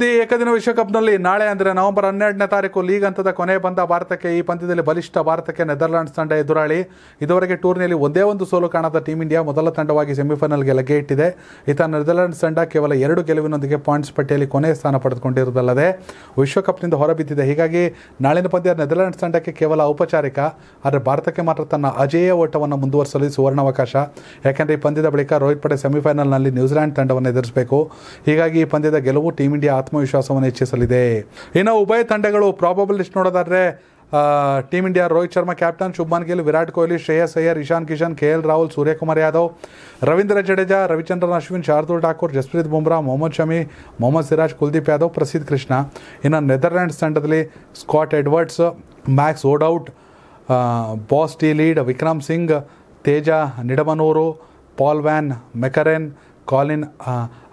the ಏಕದಿನ ವಿಶ್ವಕಪ್ನಲ್ಲಿ ನಾಳೆ ಅಂದರೆ ನವೆಂಬರ್ ಹನ್ನೆರಡನೇ ತಾರೀಕು ಲೀಗ್ ಹಂತದ ಕೊನೆ ಬಂದ ಭಾರತಕ್ಕೆ ಈ ಪಂದ್ಯದಲ್ಲಿ ಬಲಿಷ್ಠ ಭಾರತಕ್ಕೆ ನೆದರ್ಲ್ಯಾಂಡ್ಸ್ ತಂಡ ಎದುರಾಳಿ ಇದುವರೆಗೆ ಟೂರ್ನಿಯಲ್ಲಿ ಒಂದೇ ಒಂದು ಸೋಲು ಕಾಣದ ಟೀಂ ಇಂಡಿಯಾ ಮೊದಲ ತಂಡವಾಗಿ ಸೆಮಿಫೈನಲ್ಗೆ ಲಗ್ಗೆ ಇಟ್ಟಿದೆ ಈತ ನೆದರ್ಲ್ಯಾಂಡ್ಸ್ ತಂಡ ಕೇವಲ ಎರಡು ಗೆಲುವಿನೊಂದಿಗೆ ಪಾಯಿಂಟ್ಸ್ ಪಟ್ಟಿಯಲ್ಲಿ ಕೊನೆಯ ಸ್ಥಾನ ಪಡೆದುಕೊಂಡಿರುವುದಲ್ಲದೆ ವಿಶ್ವಕಪ್ನಿಂದ ಹೊರಬಿದ್ದಿದೆ ಹೀಗಾಗಿ ನಾಳಿನ ಪಂದ್ಯ ನೆದರ್ಲ್ಯಾಂಡ್ಸ್ ತಂಡಕ್ಕೆ ಕೇವಲ ಔಪಚಾರಿಕ ಆದರೆ ಭಾರತಕ್ಕೆ ಮಾತ್ರ ತನ್ನ ಅಜೇಯ ಓಟವನ್ನು ಮುಂದುವರಿಸಲು ಸುವರ್ಣಾವಕಾಶ ಯಾಕೆಂದರೆ ಈ ಪಂದ್ಯದ ಬಳಿಕ ರೋಹಿತ್ ಪಡೆ ಸೆಮಿಫೈನಲ್ನಲ್ಲಿ ನ್ಯೂಜಿಲೆಂಡ್ ತಂಡವನ್ನು ಎದುರಿಸಬೇಕು ಹೀಗಾಗಿ ಈ ಪಂದ್ಯದ ಗೆಲುವು ಟೀಮ್ ಇಂಡಿಯಾ ಆತ್ಮವಿಶ್ವಾಸವನ್ನು ಹೆಚ್ಚಿಸಲಿದೆ ಇನ್ನು ಉಭಯ ತಂಡಗಳು ಪ್ರಾಬಬಲ್ ಲಿಸ್ಟ್ ನೋಡೋದಾದರೆ team India Rohit Sharma captain Shubman Gill Virat Kohli Shreyas Iyer Ishan Kishan K L Rahul Suryakumar Yadav Ravindra Jadeja Ravichandran Ashwin Shardul Thakur Jasprit Bumrah Mohammed Shami Mohammed Siraj Kuldeep Yadav Prasidh Krishna ಇನ್ನು ನೆದರ್ಲ್ಯಾಂಡ್ಸ್ ತಂಡದಲ್ಲಿ Scott Edwards Max O'Dowd Bas de Leede Vikram Singh Teja Nidamanuru Paul van Meekeren Colin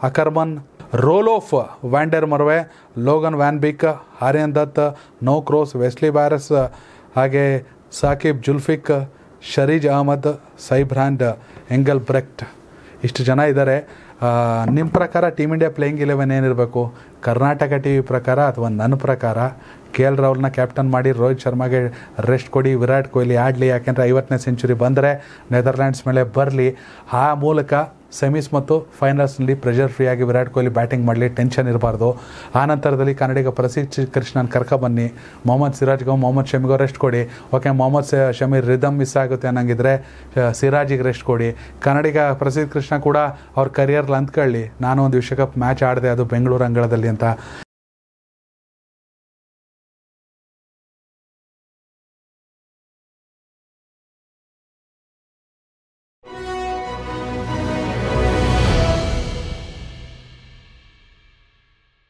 Ackermann Roelof van der Merwe Logan van Beek Aryan Dutt Noah crores Wesley Barresi ಹಾಗೆ Saqib Zulfiqar Shariz Ahmad Sybrand Engelbrecht ಇಷ್ಟು ಜನ ಇದ್ದಾರೆ ನಿಮ್ಮ ಪ್ರಕಾರ team India playing Eleven ಏನಿರಬೇಕು Karnataka T V ಪ್ರಕಾರ ಅಥವಾ ನನ್ನ ಪ್ರಕಾರ ಕೆ ಎಲ್ ರಾಹುಲ್ನ ಕ್ಯಾಪ್ಟನ್ ಮಾಡಿ ರೋಹಿತ್ ಶರ್ಮಾಗೆ ರೆಸ್ಟ್ ಕೊಡಿ ವಿರಾಟ್ ಕೊಹ್ಲಿ ಆಡಲಿ ಯಾಕೆಂದರೆ ಐವತ್ತನೇ ಸೆಂಚುರಿ ಬಂದರೆ ನೆದರ್ಲ್ಯಾಂಡ್ಸ್ ಮೇಲೆ ಬರಲಿ ಆ ಮೂಲಕ ಸೆಮೀಸ್ ಮತ್ತು ಫೈನಲ್ಸ್ನಲ್ಲಿ ಪ್ರೆಷರ್ ಫ್ರೀಯಾಗಿ ವಿರಾಟ್ ಕೊಹ್ಲಿ ಬ್ಯಾಟಿಂಗ್ ಮಾಡಲಿ ಟೆನ್ಷನ್ ಇರಬಾರ್ದು ನಂತರದಲ್ಲಿ ಕನ್ನಡಿಗ ಪ್ರಸಿದ್ಧ ಕೃಷ್ಣನ್ ಬನ್ನಿ ಮೊಹಮ್ಮದ್ ಸಿರಾಜ್ಗೂ ಮೊಹಮ್ಮದ್ ಶಮಿಗೂ ರೆಸ್ಟ್ ಕೊಡಿ okay Mohammed Shami rhythm miss ಆಗುತ್ತೆ ಅನ್ನಂಗಿದ್ರೆ ಸಿರಾಜಿಗೆ ರೆಸ್ಟ್ ಕೊಡಿ ಕನ್ನಡಿಗ ಪ್ರಸಿದ್ಧ ಕೃಷ್ಣ ಕೂಡ ಅವ್ರ ಕರಿಯರ್ಲಿ ಅಂತ್ಕೊಳ್ಳಿ ನಾನು ಒಂದು ವಿಶ್ವಕಪ್ ಮ್ಯಾಚ್ ಆಡಿದೆ ಅದು ಬೆಂಗಳೂರು ಅಂಗಳದಲ್ಲಿ ಅಂತ